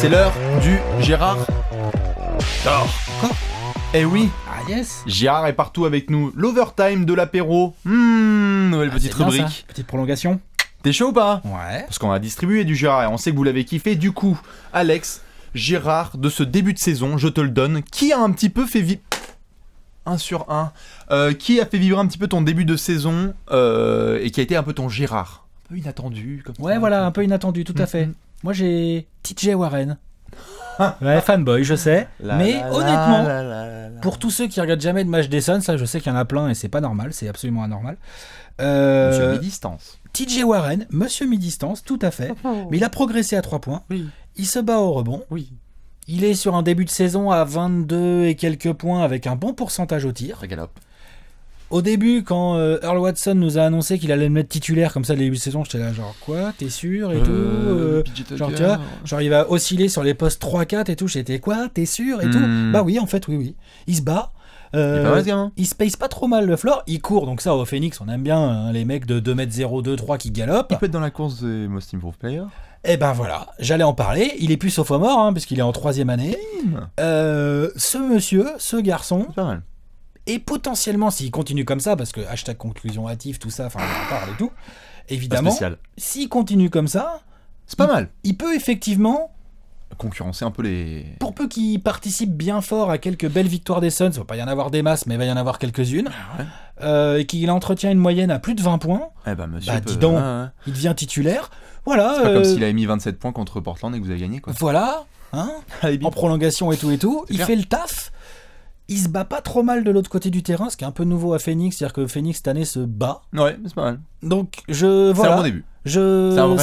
C'est l'heure du Gérard Oh. Quoi Eh oui Ah yes Gérard est partout avec nous. L'overtime de l'apéro. Hmm, nouvelle ah, petite rubrique. petite prolongation. T'es chaud ou pas Ouais. Parce qu'on a distribué du Gérard et on sait que vous l'avez kiffé. Du coup, Alex, Gérard de ce début de saison, je te le donne, qui a un petit peu fait vivre... Un sur un. Euh, qui a fait vivre un petit peu ton début de saison euh, et qui a été un peu ton Gérard Un peu inattendu. Comme ouais, voilà, un peu inattendu, tout à mm, fait. Mm. Moi, j'ai TJ Warren. Ah. fanboy, je sais. mais honnêtement, pour tous ceux qui regardent jamais de match des Suns, ça, je sais qu'il y en a plein et c'est pas normal, c'est absolument anormal. Euh, Monsieur mi-distance. TJ Warren, Monsieur mi-distance, tout à fait. Oh. Mais il a progressé à 3 points. Il se bat au rebond. Oui. Il est sur un début de saison à 22 et quelques points avec un bon pourcentage au tir. Ça galope. Au début, quand euh, Earl Watson nous a annoncé qu'il allait le mettre titulaire comme ça début de saison, j'étais là genre quoi, t'es sûr et tout. Euh, euh, genre tu vois, genre il va osciller sur les postes 3-4 et tout. J'étais quoi, t'es sûr et tout. Hmm. Bah oui, en fait oui oui. Il se bat. il, hein. il, se pace pas trop mal le floor, il court donc ça au Phoenix on aime bien hein, les mecs de 2 m 3 qui galopent. Il peut être dans la course des Most Improved Player. Et eh ben voilà, j'allais en parler, il est plus au mort, puisqu'il est en troisième année. Hmm. ce monsieur, ce garçon, et potentiellement, s'il continue comme ça, parce que hashtag conclusion hâtive, tout ça, enfin, on en parle et tout, évidemment, s'il continue comme ça, c'est pas mal. Il peut effectivement concurrencer un peu les. Pour peu qu'il participe bien fort à quelques belles victoires des Suns, il va pas y en avoir des masses, mais il va y en avoir quelques-unes, ah euh, et qu'il entretient une moyenne à plus de 20 points, eh ben, monsieur bah, dis donc, il devient titulaire. Voilà. C'est pas comme euh, s'il avait mis 27 points contre Portland et que vous avez gagné, quoi. Voilà, hein, en prolongation et tout et tout, il fait le taf. Il se bat pas trop mal de l'autre côté du terrain, ce qui est un peu nouveau à Phoenix, c'est-à-dire que Phoenix cette année se bat. Ouais, c'est pas mal. Donc je voilà. C'est début.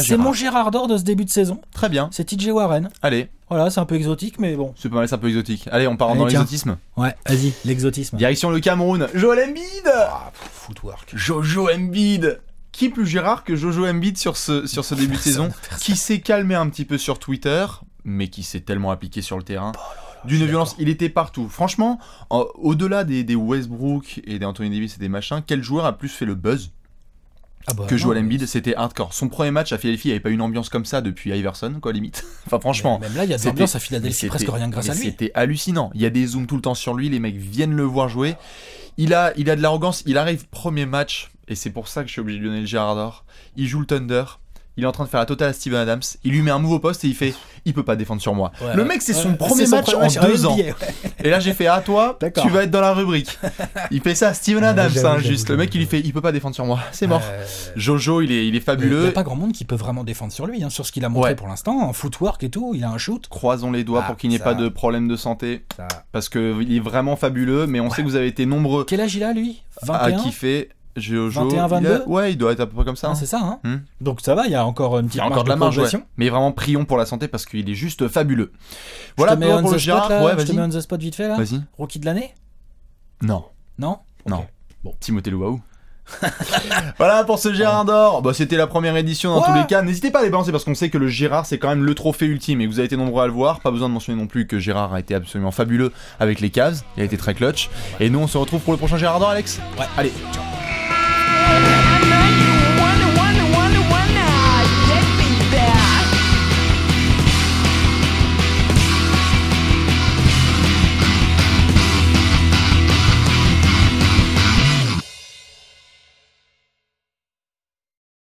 C'est mon Gérard d'or de ce début de saison. Très bien. C'est TJ Warren. Allez. Voilà, c'est un peu exotique, mais bon. C'est pas mal, c'est un peu exotique. Allez, on part dans l'exotisme. Ouais, vas-y, l'exotisme. Direction le Cameroun. Joel Embiid ah, Footwork. Jojo Embiid qui plus Gérard que Jojo Embiid sur ce, sur ce début de saison, qui s'est calmé un petit peu sur Twitter, mais qui s'est tellement appliqué sur le terrain d'une violence. Il était partout. Franchement, au-delà des, des, Westbrook et des Anthony Davis et des machins, quel joueur a plus fait le buzz ah bah, que Joel Embiid, c'était hardcore. Son premier match à Philadelphie, il n'y avait pas une ambiance comme ça depuis Iverson, quoi, limite. enfin, franchement. même là, il y a des ambiances à Philadelphie, presque rien grâce à lui. C'était hallucinant. Il y a des zooms tout le temps sur lui, les mecs viennent le voir jouer. Il a, il a de l'arrogance, il arrive premier match, et c'est pour ça que je suis obligé de donner le Gérard Il joue le Thunder il est en train de faire la totale à Steven Adams, il lui met un nouveau poste et il fait il peut pas défendre sur moi. le mec, c'est son premier match, en deux ans. Et là, j'ai fait à ah, toi, tu vas être dans la rubrique. Il fait ça Steven Adams, hein, juste. Le mec, il lui fait il peut pas défendre sur moi, c'est mort. Jojo, il est, il est fabuleux. Il n'y a pas grand monde qui peut vraiment défendre sur lui, hein, sur ce qu'il a montré pour l'instant, en footwork et tout. Il a un shoot. Croisons les doigts pour qu'il n'y ait ah, pas de problème de santé, parce que il est vraiment fabuleux. Mais on sait que vous avez été nombreux. Quel âge il a lui 21 À kiffer. 21, 22 Ouais, il doit être à peu près comme ça. Ah, hein. C'est ça, hein hmm. Donc ça va, il y a encore une petite encore de, la marge, Mais vraiment, prions pour la santé parce qu'il est juste fabuleux. Voilà je te mets on pour the Spot, ouais, je the spot vite fait là. Vas-y. Rookie de l'année Non. Non Non. Bon, Timothée Louaou. voilà pour ce Gérard d'or. Bah, c'était la première édition dans tous les cas. N'hésitez pas à les balancer parce qu'on sait que le Gérard c'est quand même le trophée ultime et vous avez été nombreux à le voir. Pas besoin de mentionner non plus que Gérard a été absolument fabuleux avec les Cavs. Il a été très clutch. Et nous on se retrouve pour le prochain Gérard d'or, Alex. Ouais. Allez.